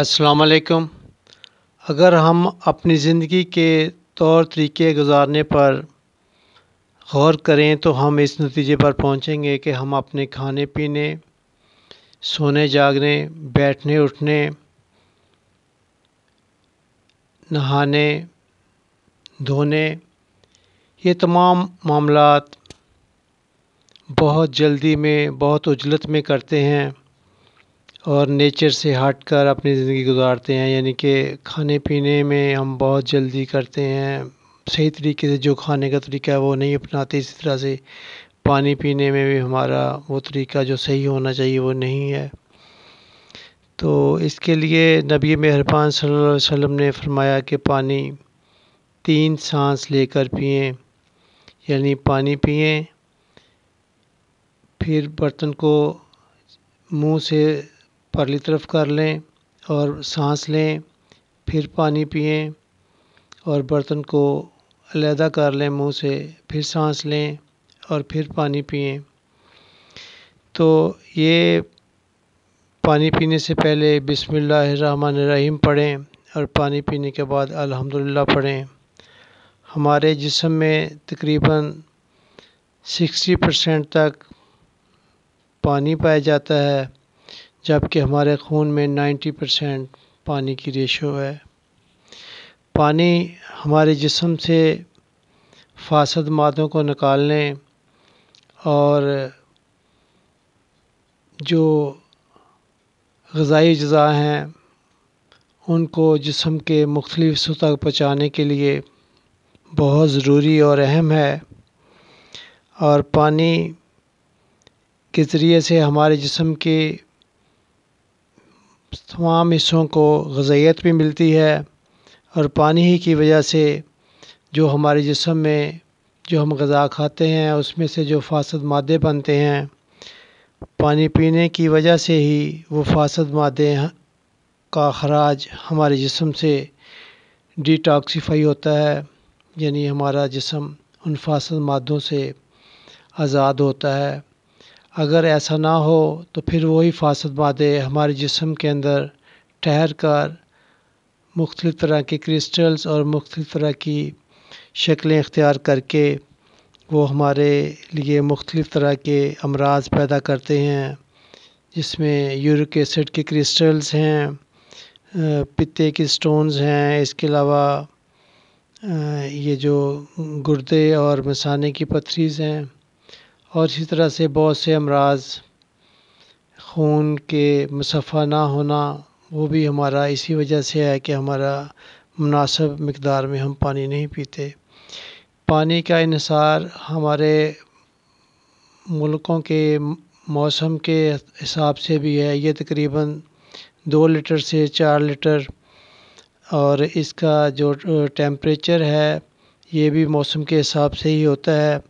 अस्सलाम अगर हम अपनी ज़िंदगी के तौर तरीके गुजारने पर गौर करें तो हम इस नतीजे पर पहुँचेंगे कि हम अपने खाने पीने सोने जागने बैठने उठने नहाने धोने ये तमाम मामलात बहुत जल्दी में बहुत उजलत में करते हैं और नेचर से हट कर अपनी ज़िंदगी गुज़ारते हैं यानी कि खाने पीने में हम बहुत जल्दी करते हैं सही तरीके से जो खाने का तरीका है वो नहीं अपनाते इसी तरह से पानी पीने में भी हमारा वो तरीका जो सही होना चाहिए वो नहीं है तो इसके लिए नबी मेहरबान सल्लल्लाहु अलैहि वसल्लम ने फरमाया कि पानी तीन सांस लेकर पिए यानी पानी पिए फिर बर्तन को मुंह से परली तरफ कर लें और सांस लें फिर पानी पिएं और बर्तन को अलहदा कर लें मुंह से फिर सांस लें और फिर पानी पिएं तो ये पानी पीने से पहले बिसमीम पढ़ें और पानी पीने के बाद अल्हम्दुलिल्लाह पढ़ें हमारे जिसम में तकरीबन 60 परसेंट तक पानी पाया जाता है जबकि हमारे खून में 90 परसेंट पानी की रेशो है पानी हमारे जिसम से फासद मादों को निकालने और जो गज़ाई अज़ा हैं उनको जिसम के मुख्तलिफ़ तक पहुँचाने के लिए बहुत ज़रूरी और अहम है और पानी के ज़रिए से हमारे जिसम के तमाम हिस्सों को ग़ज़ाइयत भी मिलती है और पानी ही की वजह से जो हमारे जिसम में जो हम ग़ज़ा खाते हैं उसमें से जो फ़ासद मादे बनते हैं पानी पीने की वजह से ही वो फ़ासद मादे का ख़राज हमारे जिसम से डिटॉक्सीफाई होता है यानी हमारा जिसम उन फासद मादों से आज़ाद होता है अगर ऐसा ना हो तो फिर वही फासद मादे हमारे जिसम के अंदर ठहर कर मुख्तलिफ़ तरह के क्रिस्टल्स और मुख्तलिफ़ तरह की शक्लें इख्तियार करके वो हमारे लिए मुख्तलिफ़ तरह के अमराज पैदा करते हैं जिसमें यूरिक एसिड के क्रिस्टल्स हैं पत्ते के स्टोन्स हैं इसके अलावा ये जो गुर्दे और मसाने की पथरीज हैं और इसी तरह से बहुत से अमराज खून के मुसफ़ा ना होना वो भी हमारा इसी वजह से है कि हमारा मुनासब मकदार में हम पानी नहीं पीते पानी का इसार हमारे मुल्कों के मौसम के हिसाब से भी है ये तकरीबन दो लीटर से चार लीटर और इसका जो टेम्परेचर है ये भी मौसम के हिसाब से ही होता है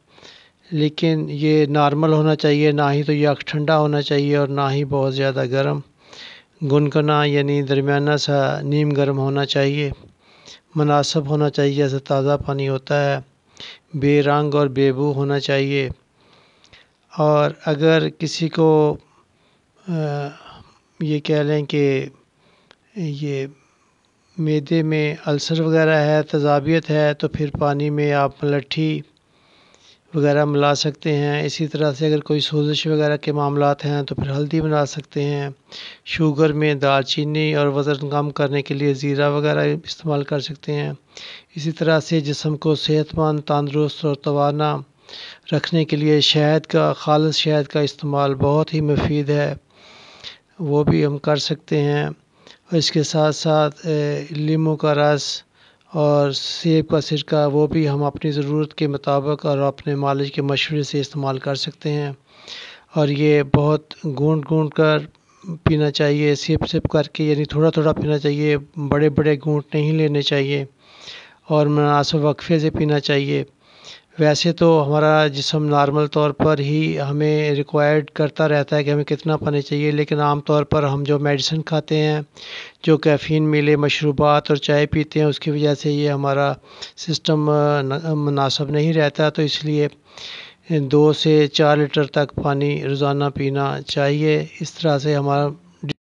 लेकिन ये नॉर्मल होना चाहिए ना ही तो यक ठंडा होना चाहिए और ना ही बहुत ज़्यादा गर्म गुनगुना यानी दरमियाना सा नीम गर्म होना चाहिए मुनासब होना चाहिए जैसे ताज़ा पानी होता है बेरंग और बेबू होना चाहिए और अगर किसी को आ, ये कह लें कि ये मैदे में अल्सर वगैरह है तजाबियत है तो फिर पानी में आप लट्ठी वगैरह मिला सकते हैं इसी तरह से अगर कोई सोजिश वगैरह के मामला हैं तो फिर हल्दी मिला सकते हैं शुगर में दालचीनी और वज़न कम करने के लिए ज़ीरा वगैरह इस्तेमाल कर सकते हैं इसी तरह से जिसम को सेहतमंद तंदरुस्त और तोाना रखने के लिए शहद का खालस शहद का इस्तेमाल बहुत ही मुफीद है वो भी हम कर सकते हैं और इसके साथ साथ लीमू का रस और सेब का सिरका वो भी हम अपनी ज़रूरत के मुताबिक और अपने मालिक के मशवरे से इस्तेमाल कर सकते हैं और ये बहुत घूँट घूँट कर पीना चाहिए सिप सिप करके यानी थोड़ा थोड़ा पीना चाहिए बड़े बड़े गूंट नहीं लेने चाहिए और मुनासिब वक्फ़े से पीना चाहिए वैसे तो हमारा जिसम नॉर्मल तौर पर ही हमें रिक्वायर्ड करता रहता है कि हमें कितना पानी चाहिए लेकिन आम तौर पर हम जो मेडिसिन खाते हैं जो कैफ़ीन मिले मशरूबात और चाय पीते हैं उसकी वजह से ये हमारा सिस्टम मुनासब नहीं रहता तो इसलिए दो से चार लीटर तक पानी रोज़ाना पीना चाहिए इस तरह से हमारा